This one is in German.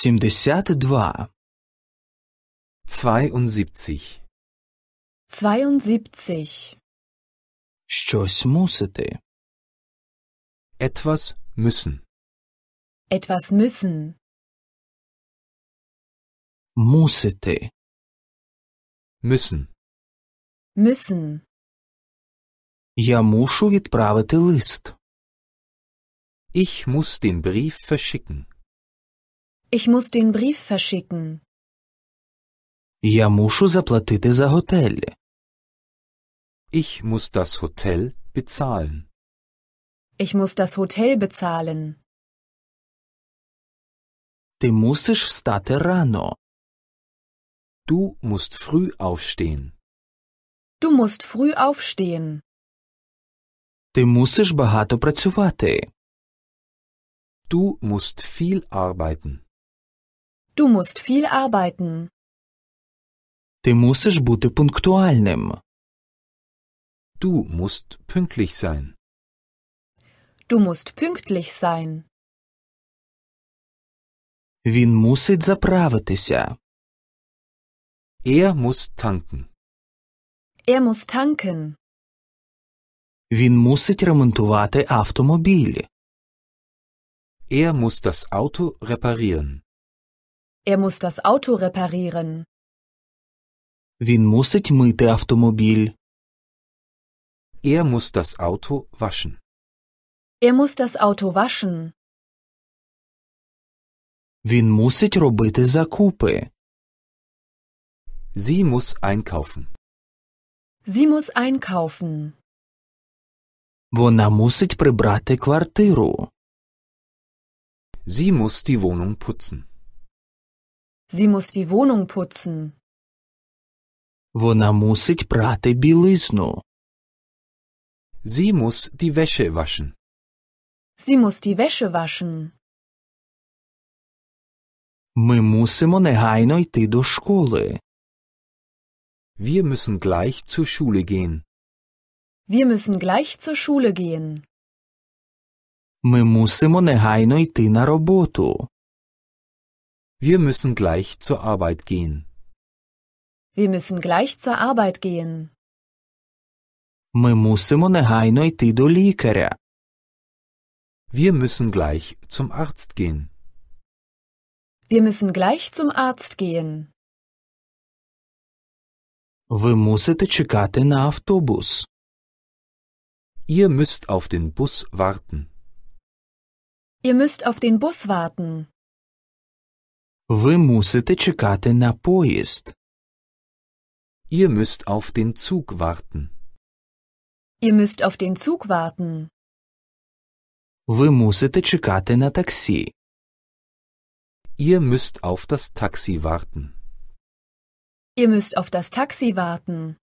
72 72 72 Щось мусити. Etwas müssen. Etwas müssen. Мусити. Müssen. Müssen. Я мушу відправити лист. Ich muss den Brief verschicken. Ich muss den Brief verschicken. Я мушу заплатити за готель. Ich muss das Hotel bezahlen. Ich muss das Hotel bezahlen. Ти мусиш встати рано. Du musst früh aufstehen. Du musst früh aufstehen. Ти мусиш багато працювати. Du musst viel arbeiten. Du musst viel arbeiten. Ти мусиш бути пунктуальним. Du musst pünktlich sein. Du musst pünktlich sein. Він мусить заправитися. Er muss tanken. Er muss tanken. Він мусить ремонтувати автомобіль. Er muss das Auto reparieren. Er muss das Auto reparieren. Він мусить мити автомобіль. Er muss das Auto waschen. Er muss das Auto waschen. Він мусить робити закупи. Sie muss einkaufen. Sie muss einkaufen. Вона мусить прибрати квартиру. Sie muss die Wohnung putzen. Sie muss die Wohnung putzen. Вона мусить прати білизну. Sie muss die Wäsche waschen. Sie muss die Wäsche waschen. Ми мусимо негайно йти до школи. Wir müssen gleich zur Schule gehen. Wir müssen gleich zur Schule gehen. Ми мусимо негайно йти на роботу. Wir müssen gleich zur Arbeit gehen. Wir müssen gleich zur Arbeit gehen. Ми мусимо негайно йти до лікаря. Wir müssen gleich zum Arzt gehen. Wir müssen gleich zum Arzt gehen. Ви мусите чекати на автобус. Ihr müsst auf den Bus warten. Ihr müsst auf den Bus warten. Ви мусите чекати на поїзд. Ihr müsst auf den Zug warten. Ihr müsst auf den Zug warten. Ви мусите чекати на таксі. Ihr müsst auf das Taxi warten. Ihr müsst auf das Taxi warten.